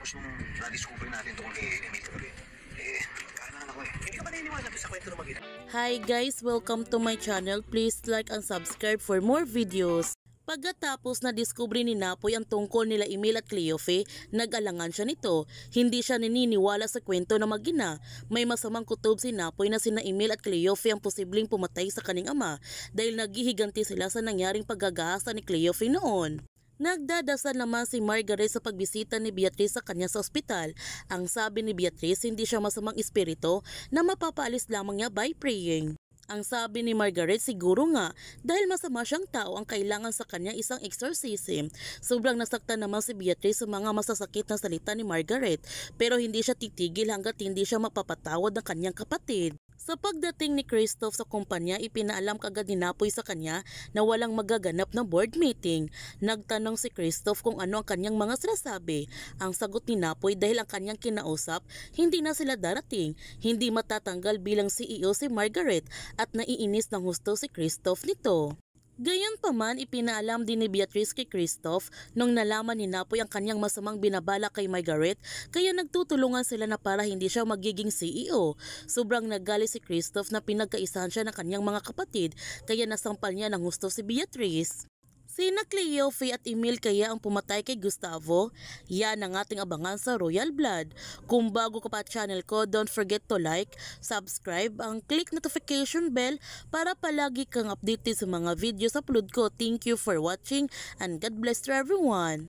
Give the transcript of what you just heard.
Tapos nung na-discover natin tungkol kay Emil Tabe, eh, kanan ako eh. Hindi ka ba naniniwala sa kwento ng mag Hi guys! Welcome to my channel. Please like and subscribe for more videos. Pagkatapos na diskubre ni Napoy ang tungkol nila Emil at Cleofe, nag-alangan siya nito. Hindi siya naniniwala sa kwento na magina. May masamang kutob si Napoy na sina Emil at Cleofe ang posibleng pumatay sa kaning ama dahil naghihiganti sila sa nangyaring paggagahasa ni Cleofe noon. Nagdadasal naman si Margaret sa pagbisita ni Beatrice sa kanya sa ospital. Ang sabi ni Beatrice hindi siya masamang espiritu na mapapaalis lamang niya by praying. Ang sabi ni Margaret siguro nga dahil masama siyang tao ang kailangan sa kanya isang exorcism. Sobrang nasaktan naman si Beatrice sa mga masasakit na salita ni Margaret pero hindi siya titigil hanggat hindi siya mapapatawad ng kanyang kapatid. Sa pagdating ni Christoph sa kumpanya, ipinaalam kagad ni Napoy sa kanya na walang magaganap na board meeting. Nagtanong si Christoph kung ano ang kanyang mga sinasabi. Ang sagot ni Napoy dahil ang kanyang kinausap, hindi na sila darating, hindi matatanggal bilang CEO si Margaret at naiinis ng husto si Christoph nito. Gayunpaman, ipinaalam din ni Beatrice kay Christoph nung nalaman ni Napoy ang kanyang masamang binabala kay Margaret kaya nagtutulungan sila na para hindi siya magiging CEO. Sobrang nagalit si Christoph na pinagkaisahan siya ng kanyang mga kapatid kaya nasampal niya ng gusto si Beatrice. Sina Cleo, Faye at Emil kaya ang pumatay kay Gustavo? Yan ang ating abangan sa Royal Blood. Kung bago ka pa channel ko, don't forget to like, subscribe, ang click notification bell para palagi kang updated sa mga videos upload ko. Thank you for watching and God bless to everyone!